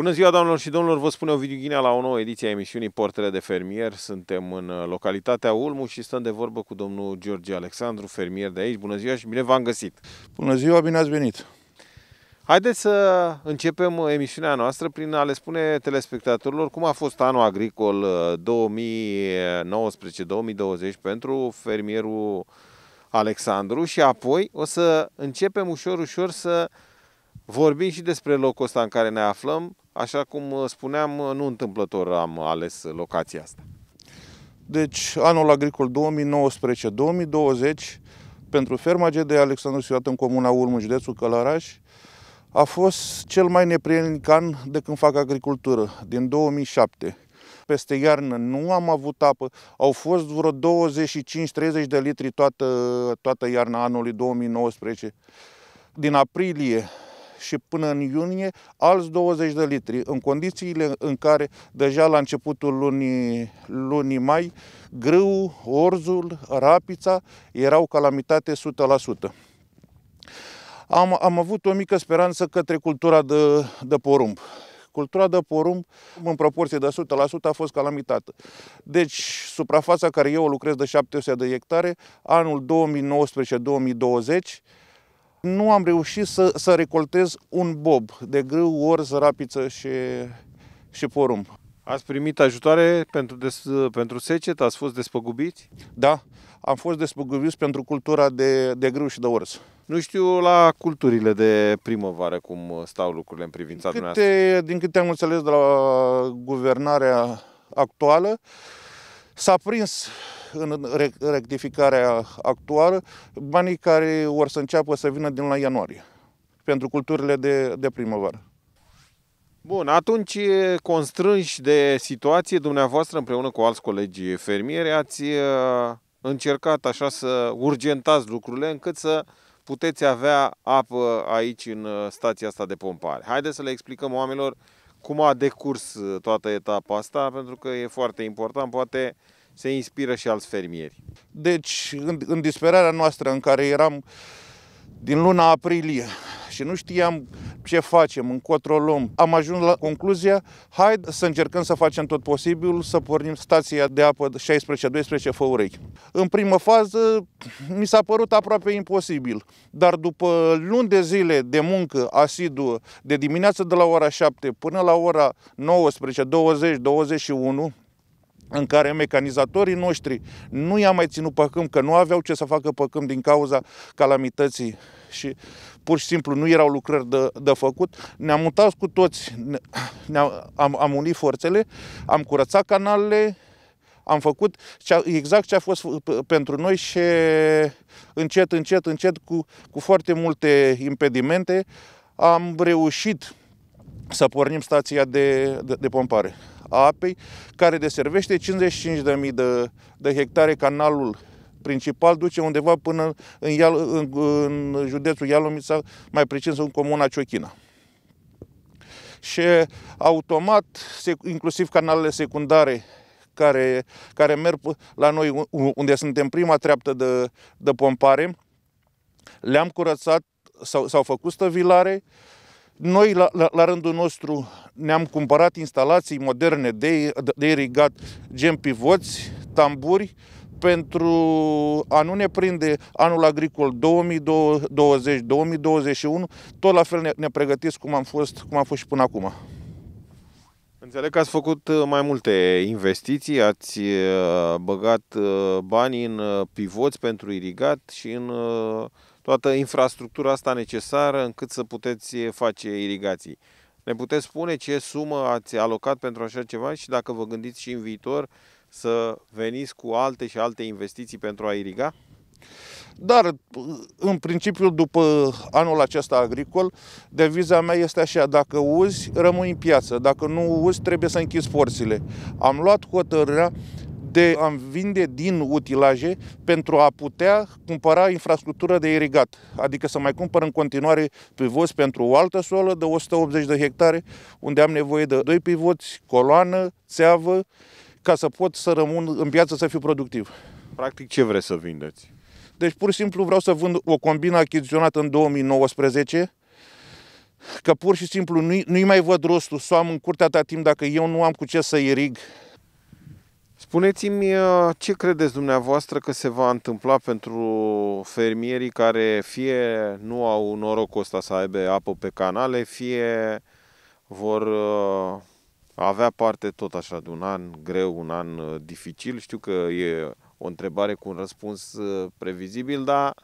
Bună ziua, doamnelor și domnilor! Vă spune Ovidiu Ghinea la o nouă ediție a emisiunii Portele de Fermier. Suntem în uh, localitatea Ulmu și stăm de vorbă cu domnul George Alexandru, fermier de aici. Bună ziua și bine v-am găsit! Bună ziua, bine ați venit! Haideți să începem uh, emisiunea noastră prin a le spune telespectatorilor cum a fost anul agricol 2019-2020 uh, pentru fermierul Alexandru și apoi o să începem ușor, ușor să vorbim și despre locul ăsta în care ne aflăm, Așa cum uh, spuneam, uh, nu întâmplător am ales locația asta. Deci, anul agricol 2019-2020, pentru ferma GD Alexandru situată în comuna Urmă, județul Călăraș, a fost cel mai neprienic an de când fac agricultură, din 2007. Peste iarnă nu am avut apă, au fost vreo 25-30 de litri toată, toată iarna anului 2019. Din aprilie și până în iunie alți 20 de litri, în condițiile în care deja la începutul lunii, lunii mai grâu, orzul, rapița erau calamitate 100%. Am, am avut o mică speranță către cultura de, de porumb. Cultura de porumb, în proporție de 100%, a fost calamitată. Deci, suprafața care eu lucrez de 700 de hectare, anul 2019-2020, nu am reușit să, să recoltez un bob de grâu, orz, rapiță și, și porumb. Ați primit ajutoare pentru, des, pentru secet? Ați fost despăgubiți? Da, am fost despăgubiți pentru cultura de, de grâu și de orz. Nu știu la culturile de primăvară cum stau lucrurile în privința câte, dumneavoastră. Din câte am înțeles de la guvernarea actuală, S-a prins în rectificarea actuală banii care vor să înceapă să vină din la ianuarie pentru culturile de, de primăvară. Bun, atunci, constrânși de situație, dumneavoastră împreună cu alți colegi fermieri ați încercat așa să urgentați lucrurile încât să puteți avea apă aici în stația asta de pompare. Haideți să le explicăm oamenilor cum a decurs uh, toată etapa asta, pentru că e foarte important, poate se inspiră și alți fermieri. Deci, în, în disperarea noastră în care eram, uh, din luna aprilie și nu știam ce facem, încotro luăm. Am ajuns la concluzia, hai să încercăm să facem tot posibilul, să pornim stația de apă 16-12 Făurechi. În primă fază mi s-a părut aproape imposibil, dar după luni de zile de muncă asiduă, de dimineață de la ora 7 până la ora 19, 20, 21, în care mecanizatorii noștri nu i-a mai ținut pe câmp, că nu aveau ce să facă pe câmp din cauza calamității și pur și simplu nu erau lucrări de, de făcut. Ne-am mutat cu toți, ne-am, am, am unit forțele, am curățat canalele, am făcut ce, exact ce a fost pentru noi și încet, încet, încet, cu, cu foarte multe impedimente, am reușit să pornim stația de, de, de pompare a apei, care deservește 55.000 de, de hectare canalul principal duce undeva până în, Ial, în, în județul Ialomița, mai precis în comuna Ciochina. Și automat, inclusiv canalele secundare care, care merg la noi, unde suntem prima treaptă de, de pompare, le-am curățat, s-au, s-au făcut stăvilare, uh, noi, la, la, la rândul nostru, ne-am cumpărat instalații moderne de, de irigat, gen pivoți, tamburi, pentru a nu ne prinde anul agricol 2020-2021, tot la fel ne, ne pregătesc cum am fost, cum am fost și până acum. Înțeleg că ați făcut uh, mai multe investiții, ați uh, băgat uh, bani în pivoți pentru irigat și în toată infrastructura asta necesară încât să puteți face irigații. Ne puteți spune ce sumă ați alocat pentru așa ceva și dacă vă gândiți și în viitor să veniți cu alte și alte investiții pentru a iriga? Dar, în principiu, după anul acesta agricol, deviza mea este așa, dacă uzi, rămâi în piață, dacă nu uzi, trebuie să închizi forțile. Am luat hotărârea de a vinde din utilaje pentru a putea cumpăra infrastructură de irigat, adică să mai cumpăr în continuare pivoți pentru o altă solă de 180 de hectare, unde am nevoie de doi pivoți, coloană, țeavă, ca să pot să rămân în piață să fiu productiv. Practic ce vreți să vindeți? Deci pur și simplu vreau să vând o combină achiziționată în 2019, că pur și simplu nu-i, nu mai văd rostul să o am în curtea ta timp dacă eu nu am cu ce să irig Spuneți-mi uh, ce credeți dumneavoastră că se va întâmpla pentru fermierii care fie nu au norocul ăsta să aibă apă pe canale, fie vor uh, avea parte tot așa de un an greu, un an uh, dificil. Știu că e o întrebare cu un răspuns previzibil, dar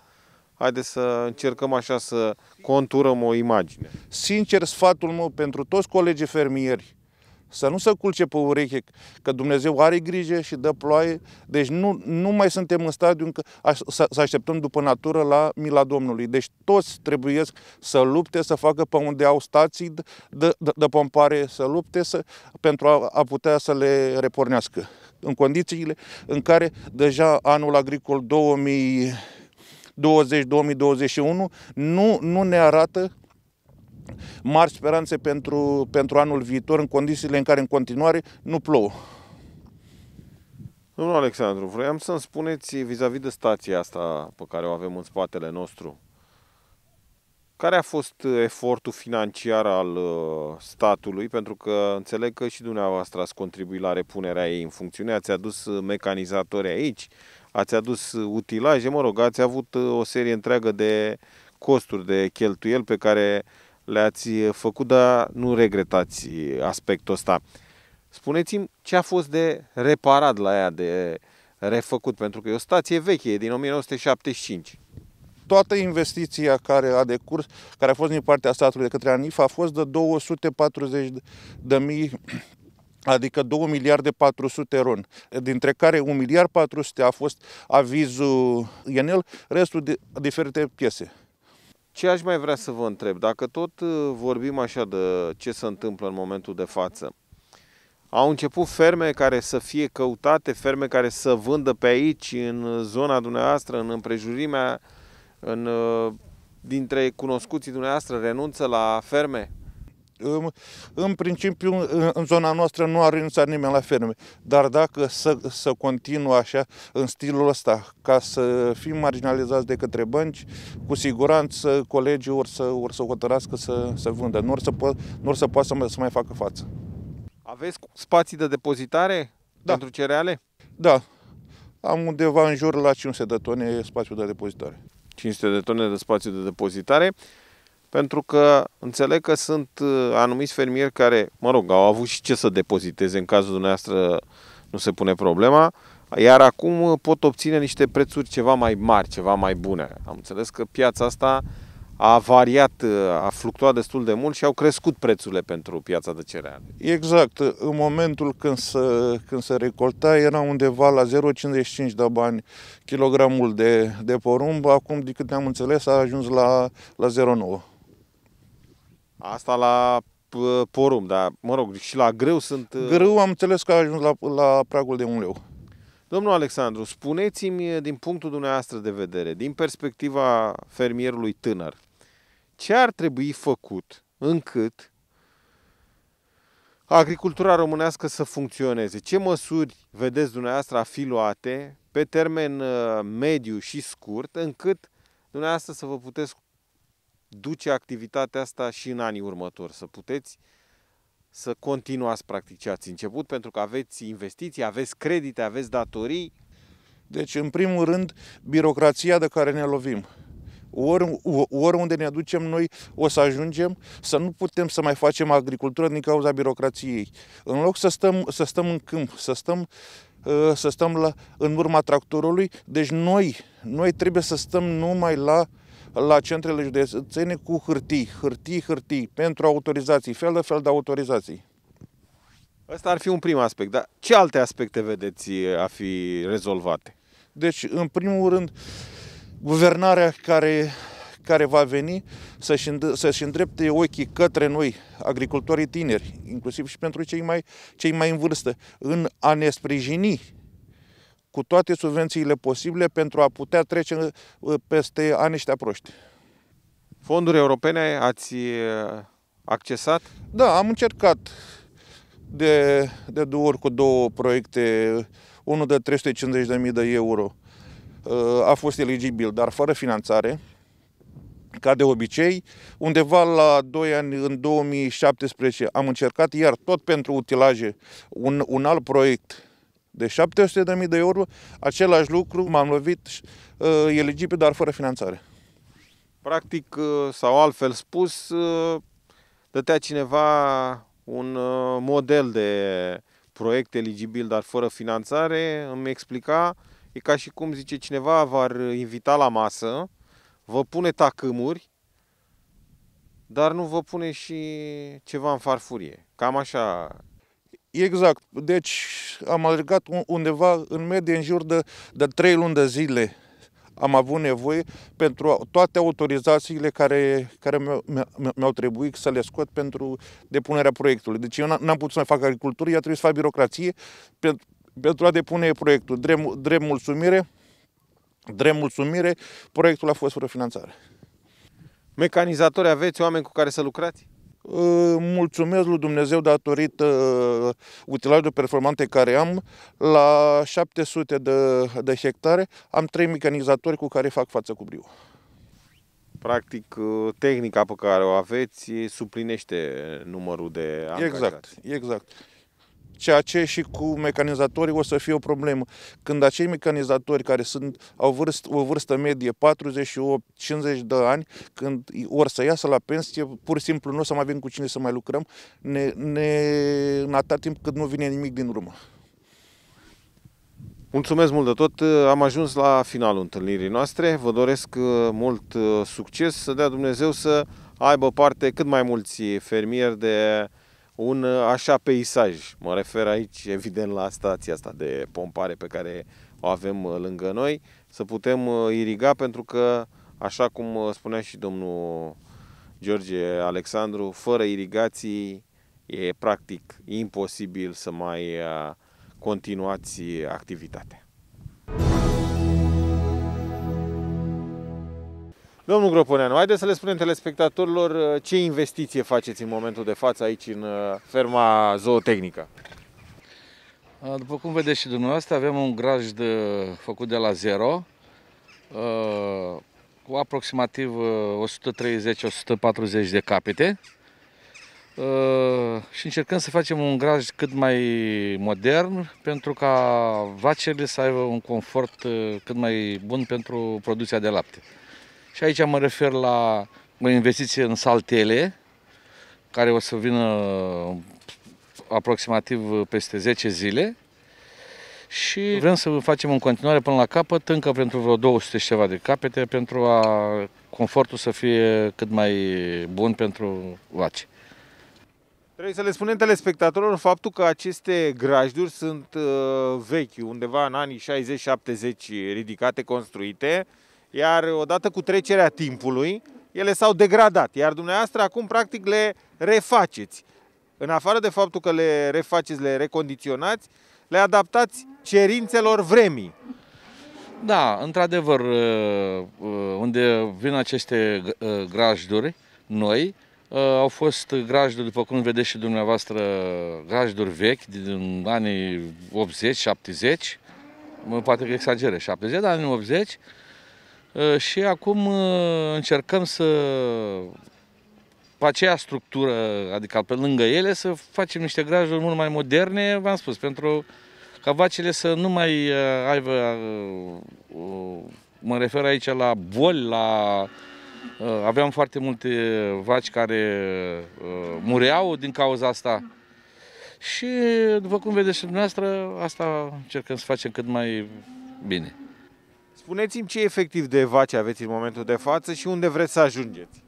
haideți să încercăm așa să conturăm o imagine. Sincer, sfatul meu pentru toți colegii fermieri să nu se culce pe ureche că Dumnezeu are grijă și dă ploaie. Deci nu, nu mai suntem în stadiu încă să, așteptăm după natură la mila Domnului. Deci toți trebuie să lupte, să facă pe unde au stații de, de, de pompare, să lupte să, pentru a, a putea să le repornească. În condițiile în care deja anul agricol 2020-2021 nu, nu ne arată mari speranțe pentru, pentru anul viitor, în condițiile în care în continuare nu plouă. Domnul Alexandru, vroiam să-mi spuneți vis-a-vis -vis de stația asta pe care o avem în spatele nostru, care a fost efortul financiar al uh, statului? Pentru că înțeleg că și dumneavoastră ați contribuit la repunerea ei în funcțiune, ați adus mecanizatori aici, ați adus utilaje, mă rog, ați avut uh, o serie întreagă de costuri, de cheltuieli pe care uh, le-ați eh, făcut, dar nu regretați eh, aspectul ăsta. Spuneți-mi ce a fost de reparat la ea, de refăcut, pentru că e o stație veche, din 1975 toată investiția care a decurs, care a fost din partea statului de către ANIF, a fost de 240 de mii adică 2 miliarde 400 ron, dintre care 1 miliard 400 a fost avizul Ienel, restul de diferite piese. Ce aș mai vrea să vă întreb? Dacă tot uh, vorbim așa de ce se întâmplă în momentul de față, au început ferme care să fie căutate, ferme care să vândă pe aici, în zona dumneavoastră, în împrejurimea, în, uh, dintre cunoscuții dumneavoastră, renunță la ferme? în principiu, în zona noastră nu a renunțat nimeni la ferme, dar dacă să, să continuă așa, în stilul ăsta, ca să fim marginalizați de către bănci, cu siguranță colegii or să, or să hotărască să, să vândă, nu or să, po- nu or să poată să, mai, să mai facă față. Aveți spații de depozitare da. pentru cereale? Da, am undeva în jur la 500 de tone spațiu de depozitare. 500 de tone de spațiu de depozitare pentru că înțeleg că sunt uh, anumiți fermieri care, mă rog, au avut și ce să depoziteze, în cazul dumneavoastră nu se pune problema, iar acum pot obține niște prețuri ceva mai mari, ceva mai bune. Am înțeles că piața asta a variat, uh, a fluctuat destul de mult și au crescut prețurile pentru piața de cereale. Exact. În momentul când se, când se recolta era undeva la 0,55 de bani kilogramul de, de porumb. Acum, de câte am înțeles, a ajuns la, la 0,9. Asta la Porum, dar mă rog, și la grâu sunt... Uh, grâu am înțeles că a ajuns la, la pragul de un leu. Domnul Alexandru, spuneți-mi din punctul dumneavoastră de vedere, din perspectiva fermierului tânăr, ce ar trebui făcut încât agricultura românească să funcționeze? Ce măsuri vedeți dumneavoastră a fi luate pe termen uh, mediu și scurt încât dumneavoastră să vă puteți duce activitatea asta și în anii următori, să puteți să continuați practic ce ați început, pentru că aveți investiții, aveți credite, aveți datorii. Deci, în primul rând, birocrația de care ne lovim. Ori, ori unde ne aducem noi o să ajungem să nu putem să mai facem agricultură din cauza birocrației. În loc să stăm, să stăm în câmp, să stăm uh, să stăm la, în urma tractorului. Deci noi, noi trebuie să stăm numai la uh, la centrele județene cu hârtii, hârtii, hârtii, pentru autorizații, fel de fel de autorizații. Ăsta ar fi un prim aspect, dar ce alte aspecte vedeți eh, a fi rezolvate? Deci, în primul rând, guvernarea care, care va veni să-și, să-și îndrepte ochii către noi, agricultorii tineri, inclusiv și pentru cei mai, cei mai în vârstă, în a ne sprijini cu toate subvențiile posibile pentru a putea trece uh, peste anii ăștia proști. Fonduri europene ați uh, accesat? Da, am încercat de, de două ori cu două proiecte, unul de 350.000 de euro uh, a fost eligibil, dar fără finanțare, ca de obicei. Undeva la 2 ani, în 2017, am încercat iar tot pentru utilaje un, un alt proiect de 700.000 de euro, același lucru, m-am lovit uh, eligibil, dar fără finanțare. Practic, uh, sau altfel spus, uh, dătea cineva un model de proiect eligibil, dar fără finanțare, îmi explica, e ca și cum zice cineva v-ar invita la masă, vă pune tacâmuri, dar nu vă pune și ceva în farfurie. Cam așa Exact. Deci am alergat undeva în medie în jur de, de 3 luni de zile am avut nevoie pentru toate autorizațiile care, care mi-au, mi trebuit să le scot pentru depunerea proiectului. Deci eu n-am putut să mai fac agricultură, i a trebuit să fac birocrație pentru, pentru a depune proiectul. Drept, drept mulțumire, drept mulțumire, proiectul a fost fără finanțare. Mecanizatori aveți, oameni cu care să lucrați? mulțumesc lui Dumnezeu datorită uh, utilajului performante care am. La 700 de, de hectare am trei mecanizatori cu care fac față cu briu. Practic, uh, tehnica pe care o aveți suplinește numărul de angajați. Exact, exact ceea ce și cu mecanizatorii o să fie o problemă. Când acei mecanizatori care sunt, au vârst, o vârstă medie 48-50 de ani, când or să iasă la pensie, pur și simplu nu o să mai avem cu cine să mai lucrăm, ne, ne, în atâta timp cât nu vine nimic din urmă. Mulțumesc mult de tot, am ajuns la finalul întâlnirii noastre, vă doresc uh, mult uh, succes, să dea Dumnezeu să aibă parte cât mai mulți fermieri de un uh, așa peisaj. Mă refer aici, evident, la stația asta de pompare pe care o avem uh, lângă noi, să putem uh, iriga pentru că, așa cum spunea și domnul George Alexandru, fără irigații e practic imposibil să mai continuați activitatea. Domnul Groponeanu, haideți să le spunem telespectatorilor uh, ce investiție faceți în momentul de față aici în uh, ferma zootehnică. Uh, după cum vedeți și dumneavoastră, avem un grajd făcut de la zero, cu aproximativ 130-140 de capete și încercăm să facem un graj cât mai modern pentru ca vacerile să aibă un confort cât mai bun pentru producția de lapte. Și aici mă refer la o investiție în saltele, care o să vină aproximativ peste 10 zile și vrem să facem în continuare până la capăt, încă pentru vreo 200 și ceva de capete, pentru a confortul să fie cât mai bun pentru vaci. Trebuie să le spunem telespectatorilor faptul că aceste grajduri sunt uh, vechi, undeva în anii 60-70 ridicate, construite, iar odată cu trecerea timpului, ele s-au degradat, iar dumneavoastră acum practic le refaceți. În afară de faptul că le refaceți, le recondiționați, le adaptați cerințelor vremii. Da, într-adevăr, uh, uh, unde vin aceste uh, grajduri noi, au fost grajduri, după cum vedeți și dumneavoastră, grajduri vechi din anii 80-70, poate că exagere, 70, dar anii 80, Ă, și acum ă, încercăm să, pe aceea structură, adică pe lângă ele, să facem niște grajuri mult mai moderne, v-am spus, pentru ca vacile să nu mai ă, aibă, mă refer aici la boli, la aveam foarte multe vaci care mureau din cauza asta. Și, după cum vedeți și dumneavoastră, asta încercăm să facem cât mai bine. Spuneți-mi ce efectiv de evacie aveți în momentul de față și unde vreți să ajungeți?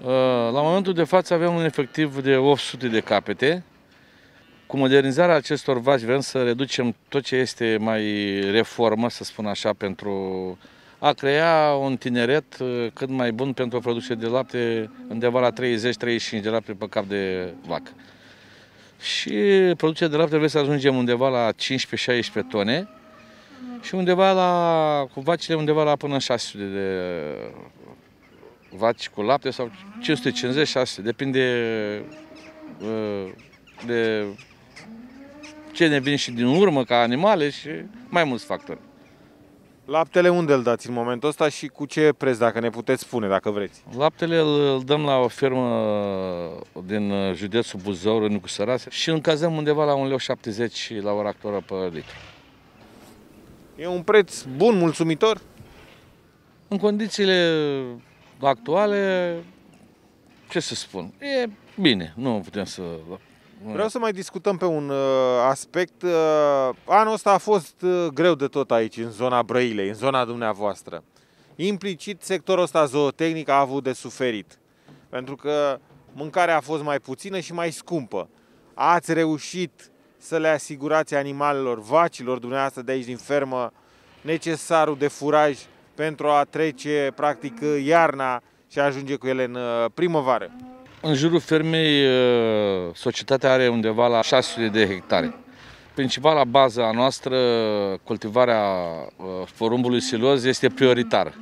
Uh, la momentul de față avem un efectiv de 800 de capete. Cu modernizarea acestor vaci vrem să reducem tot ce este mai reformă, să spun așa, pentru a crea un tineret uh, cât mai bun pentru o producție de lapte undeva la 30-35 de lapte pe cap de vac. Și producția de lapte vrem să ajungem undeva la 15-16 tone și undeva la, cu vacile undeva la până 600 de uh, vaci cu lapte sau 556, depinde uh, de ce ne vin și din urmă ca animale și mai mulți factori. Laptele unde îl dați în momentul ăsta și cu ce preț, dacă ne puteți spune, dacă vreți? Laptele îl dăm la o fermă din județul Buzău, în Săras și încazăm undeva la 1,70 la ora actuală pe litru. E un preț bun, mulțumitor? În condițiile actuale, ce să spun, e bine, nu putem să... Vreau să mai discutăm pe un uh, aspect. Uh, anul ăsta a fost uh, greu de tot aici, în zona Brăilei, în zona dumneavoastră. Implicit, sectorul ăsta zootehnic a avut de suferit, pentru că mâncarea a fost mai puțină și mai scumpă. Ați reușit să le asigurați animalelor, vacilor dumneavoastră de aici din fermă, necesarul de furaj pentru a trece practic iarna și a ajunge cu ele în uh, primăvară. În jurul fermei, uh, societatea are undeva la 600 de hectare. Principala bază a noastră, cultivarea uh, porumbului siloz, este prioritară.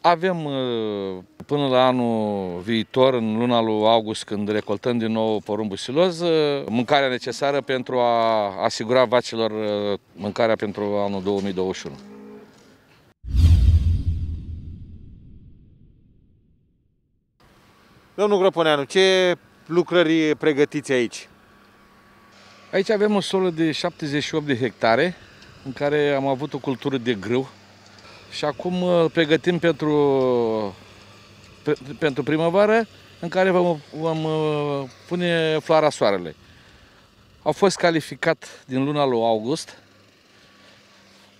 Avem Până la anul viitor, în luna lui august, când recoltăm din nou porumbul siloz, uh, mâncarea necesară pentru a asigura vacilor uh, mâncarea pentru anul 2021. Domnul Groponeanu, ce lucrări pregătiți aici? Aici avem o solă de 78 de hectare, în care am avut o cultură de grâu și acum pregătim pentru pentru primăvară în care vom, vom uh, pune floarea soarele. Au fost calificat din luna lui august,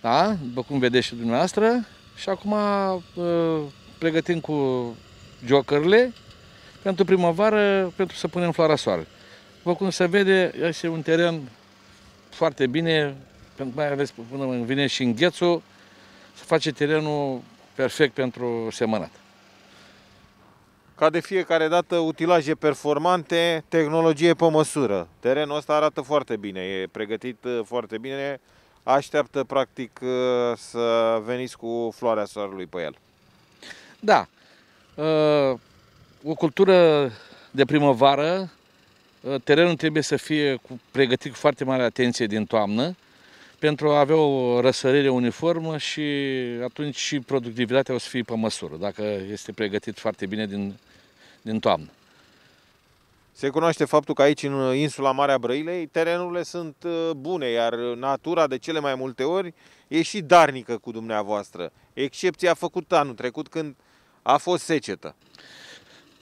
da? după cum vedeți și dumneavoastră, și acum uh, pregătim cu jocările pentru primăvară, pentru să punem floarea soarele. După cum se vede, este un teren foarte bine, pentru mai ales până vine și înghețul, se face terenul perfect pentru semănat ca de fiecare dată utilaje performante, tehnologie pe măsură. Terenul ăsta arată foarte bine, e pregătit uh, foarte bine, așteaptă practic uh, să veniți cu floarea soarelui pe el. Da, uh, o cultură de primăvară, terenul trebuie să fie pregătit cu foarte mare atenție din toamnă, pentru a avea o răsărire uniformă și atunci și productivitatea o să fie pe măsură, dacă este pregătit foarte bine din, din toamnă. Se cunoaște faptul că aici, în insula Marea Brăilei, terenurile sunt uh, bune, iar natura, de cele mai multe ori, e și darnică cu dumneavoastră. Excepția a făcut anul trecut, când a fost secetă.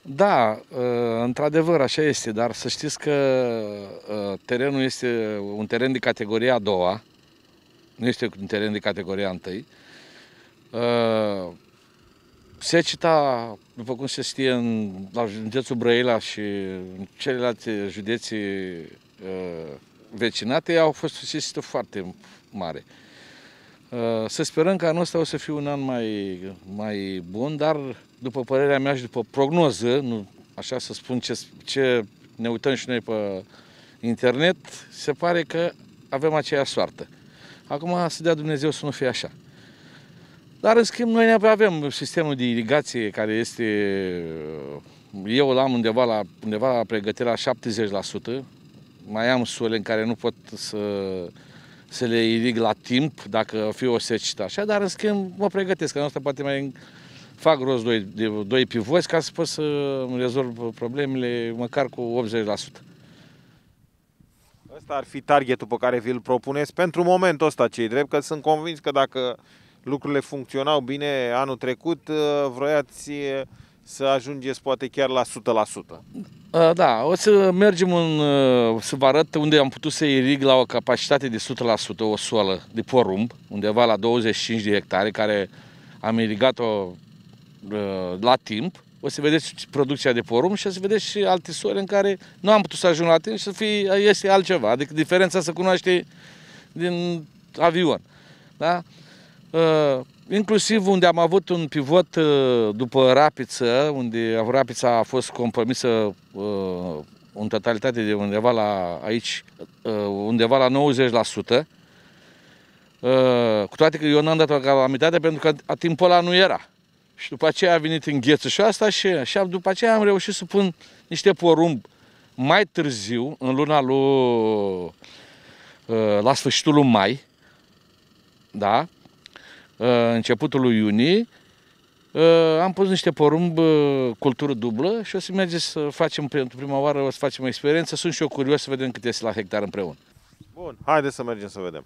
Da, uh, într-adevăr, așa este, dar să știți că uh, terenul este un teren de categoria a doua, nu este un teren de categoria 1. Uh, seceta, după cum se știe, în, la județul Brăila și în celelalte județe uh, vecinate, au fost o sesită foarte mare. Uh, să sperăm că anul ăsta o să fie un an mai, mai bun, dar după părerea mea și după prognoză, nu, așa să spun ce, ce ne uităm și noi pe internet, se pare că avem aceeași soartă. Acum să dea Dumnezeu să nu fie așa. Dar, în schimb, noi ne avem sistemul de irigație care este... Eu îl am undeva la, undeva la pregătirea 70%. Mai am sule în care nu pot să, să le irig la timp, dacă fi o secetă așa, dar, în schimb, mă pregătesc. Că asta poate mai fac rost doi, de, doi pivoți ca să pot să rezolv problemele măcar cu 80%. Ăsta ar fi targetul pe care vi-l propuneți pentru momentul ăsta, cei drept, că sunt convins că dacă lucrurile funcționau bine anul trecut, ă, vroiați ă, să ajungeți poate chiar la 100%. Da, o să mergem în, ă, să vă arăt unde am putut să irig la o capacitate de 100% o soală de porumb, undeva la 25 de hectare, care am irigat-o la timp o să vedeți producția de porum și o să vedeți și alte soare în care nu am putut să ajung la tine și să fie, este altceva. Adică diferența se cunoaște din avion. Da? Uh, inclusiv unde am avut un pivot uh, după rapiță, unde rapița a fost compromisă uh, în totalitate de undeva la aici, uh, undeva la 90%, uh, cu toate că eu n-am dat o calamitate pentru că timpul ăla nu era. Și după aceea a venit înghețul și asta și, și după aceea am reușit să pun niște porumb mai târziu, în luna lui, uh, la sfârșitul lui mai, da, uh, începutul lui iunie, uh, am pus niște porumb cultură dublă și o să mergem să facem pentru prima oară, o să facem o experiență. Sunt și eu curios să vedem cât este la hectar împreună. Bun, haideți să mergem să vedem.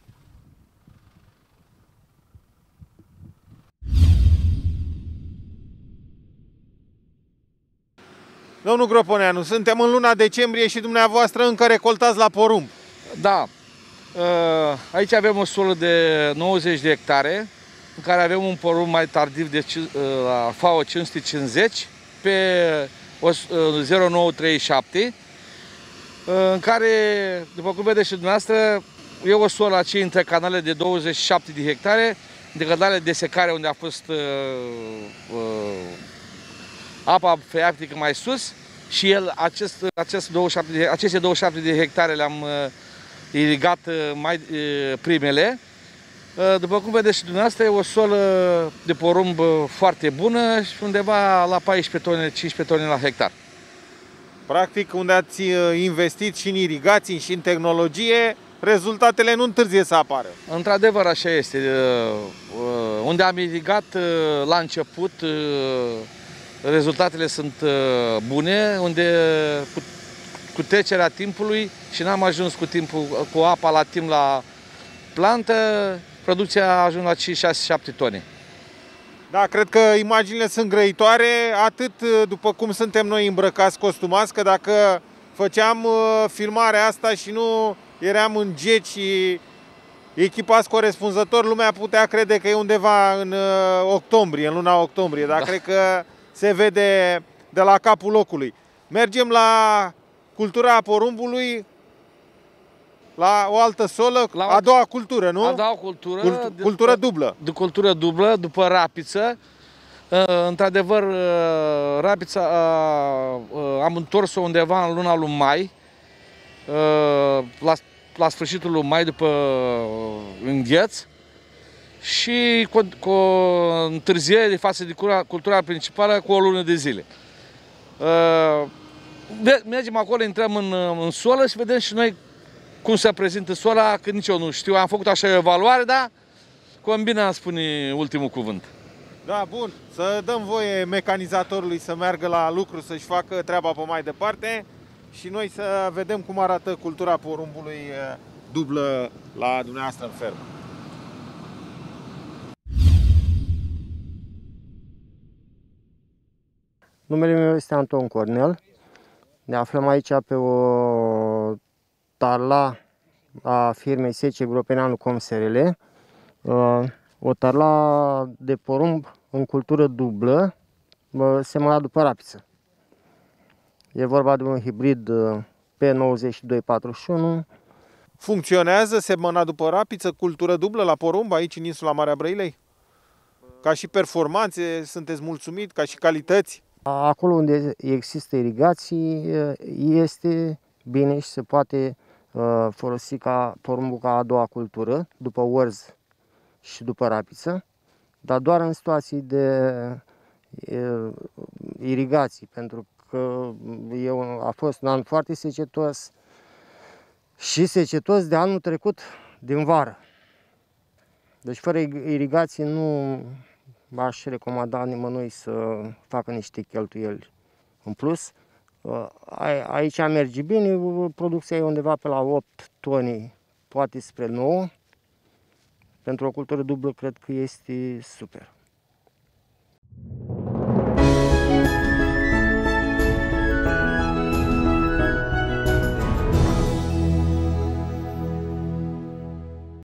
Domnul Groponeanu, suntem în luna decembrie și dumneavoastră încă recoltați la porumb. Da. Ă, aici avem o solă de 90 de hectare, în care avem un porumb mai tardiv de ă, la FAO 550 pe 0937, ă, în care, după cum vedeți și dumneavoastră, e o solă cei între canale de 27 de hectare, de canale de secare unde a fost apa freatică mai sus și el acest, acest 27 de, aceste 27 de hectare le-am uh, irigat uh, mai uh, primele. Uh, după cum vedeți și dumneavoastră, e o solă de porumb uh, foarte bună și undeva la 14 tone, 15 tone la hectar. Practic, unde ați uh, investit și în irigații și în tehnologie, rezultatele nu întârzie să apară. Într-adevăr, așa este. Uh, unde am irigat la început rezultatele sunt uh, bune, unde cu, cu trecerea timpului și n-am ajuns cu timpul cu apa la timp la plantă, producția a ajuns la 6-7 tone. Da, cred că imaginile sunt grăitoare, atât uh, după cum suntem noi îmbrăcați, costumați, că dacă făceam uh, filmarea asta și nu eram în geci și echipați corespunzător, lumea putea crede că e undeva în octombrie, în luna octombrie, dar da. cred că se vede de la capul locului. Mergem la cultura porumbului, la o altă solă, la a doua cultură, nu? A doua cultură. Cult cultură de, dublă. De cultură dublă, după rapiță. Uh, într-adevăr, uh, rapița uh, am întors-o undeva în luna lui mai, la, la sfârșitul lui mai după îngheț și cu, cu o întârziere față de cultura principală cu o lună de zile. Uh, mergem acolo, intrăm în, uh, în solă și vedem și noi cum se prezintă sola, că nici eu nu știu. Am făcut așa o evaluare, dar combina spune ultimul cuvânt. Da, bun. Să dăm voie mecanizatorului să meargă la lucru, să-și facă treaba pe mai departe și noi să vedem cum arată cultura porumbului uh, dublă la dumneavoastră în fermă. Numele meu este Anton Cornel. Ne aflăm aici pe o tarla a firmei Sece Gropeneanu SRL. Uh, o tarla de porumb în cultură dublă, semănat după rapiță. E vorba de un hibrid uh, P9241. Funcționează semănat după rapiță, cultură dublă la porumb aici în insula Marea Brăilei? Ca și performanțe, sunteți mulțumit, ca și calități? Acolo unde există irigații este bine și se poate folosi ca porumbul ca a doua cultură, după orz și după rapiță, dar doar în situații de irigații, pentru că eu, a fost un an foarte secetos și secetos de anul trecut din vară. Deci fără irigații nu, aș recomanda nimănui să facă niște cheltuieli în plus. Uh, aici merge bine, uh, producția e undeva pe la 8 tone, poate spre 9. Pentru o cultură dublă cred că este super.